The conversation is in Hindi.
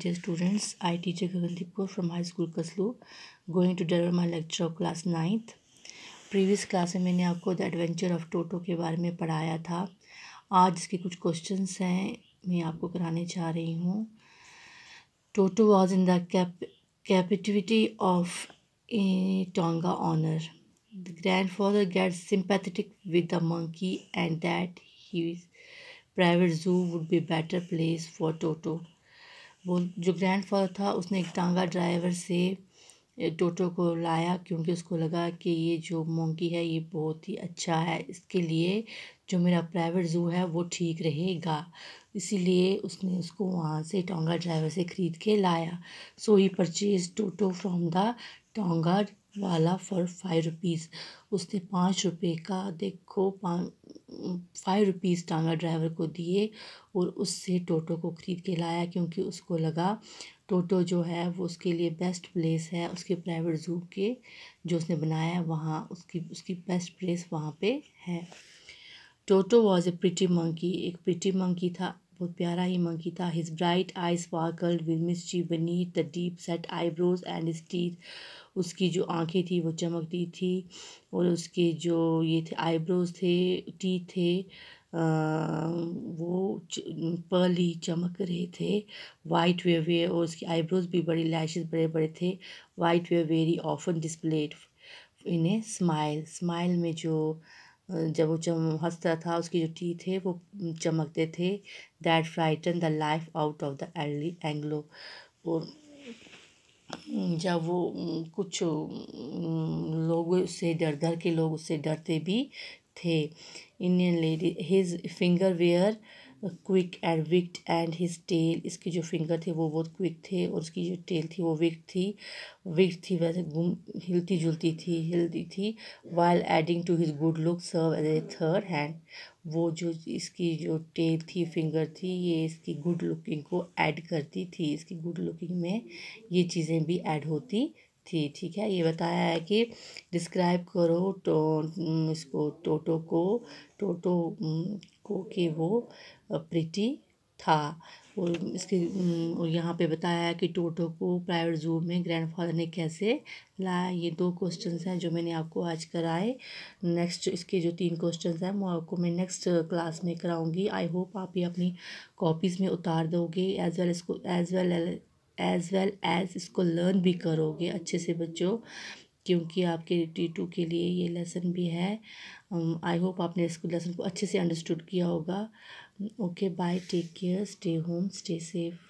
dear students, I teacher Gagandipur from High School Kaslu, going to deliver my lecture of class ninth previous class में मैंने आपको द एडवेंचर ऑफ टोटो के बारे में पढ़ाया था आज इसके कुछ क्वेश्चंस हैं मैं आपको कराने चाह रही हूँ Toto was in the captivity of tonga owner The grandfather gets sympathetic with the monkey and that his private zoo would be better place for Toto. वो जो ग्रैंडफादर था उसने एक टांगा ड्राइवर से टोटो को लाया क्योंकि उसको लगा कि ये जो मोंकी है ये बहुत ही अच्छा है इसके लिए जो मेरा प्राइवेट ज़ू है वो ठीक रहेगा इसीलिए उसने उसको वहाँ से टोंगा ड्राइवर से ख़रीद के लाया so he purchase Toto from the tonga वाला फॉर फाइव रुपीज़ उसने पाँच रुपये का देखो फाइव रुपीज़ टांगा ड्राइवर को दिए और उससे टोटो को ख़रीद के लाया क्योंकि उसको लगा टोटो जो है वो उसके लिए बेस्ट प्लेस है उसके प्राइवेट ज़ू के जो उसने बनाया है वहाँ उसकी उसकी बेस्ट प्लेस वहाँ पे है Toto was a pretty monkey एक प्रिटी मंकी था बहुत प्यारा ही मंकी था his bright eye sparkled with mystery beneath the deep set eyebrows and teeth उसकी जो आंखें थी वो चमकती थी और उसके जो ये थे आईब्रोज थे टीथ थे आ, वो पर्ल ही चमक रहे थे वाइट वे वे और उसकी आईब्रोज भी बड़ी लैशेस बड़े बड़े थे white were very often displayed in a smile smile में जो जब वो चम हंसता था उसकी जो टी थे वो चमकते थे that frighten the life out of the early Anglo और जब वो कुछ लोग उससे डर डर के लोग उससे डरते भी थे Indian lady his finger were quick and wicked and his tail इसके जो फिंगर थे वो बहुत क्विक थे और उसकी जो टेल थी वो विक्ट थी विक्ट थी वैसे घूम हिलती जुलती थी हिलती थी while adding to his good look serve as a third hand वो जो इसकी जो टेल थी फिंगर थी ये इसकी गुड लुकिंग को ऐड करती थी इसकी गुड लुकिंग में ये चीज़ें भी ऐड होती थी ठीक है ये बताया है कि डिस्क्राइब करो तो इसको टोटो को टोटो को कि वो प्रिटी था और इसके और यहाँ पे बताया है कि टोटो को प्राइवेट जू में ग्रैंडफादर ने कैसे लाया ये दो क्वेश्चंस हैं जो मैंने आपको आज कराए नेक्स्ट इसके जो तीन क्वेश्चंस हैं वो आपको मैं नेक्स्ट क्लास में कराऊंगी आई होप आप ये अपनी कॉपीज़ में उतार दोगे एज वेल इसको as well as well as इसको लर्न भी करोगे अच्छे से बच्चों क्योंकि आपके टी टू के लिए ये लेसन भी है आई um, होप आपने इस लेसन को अच्छे से अंडरस्टूड किया होगा okay bye take care stay home stay safe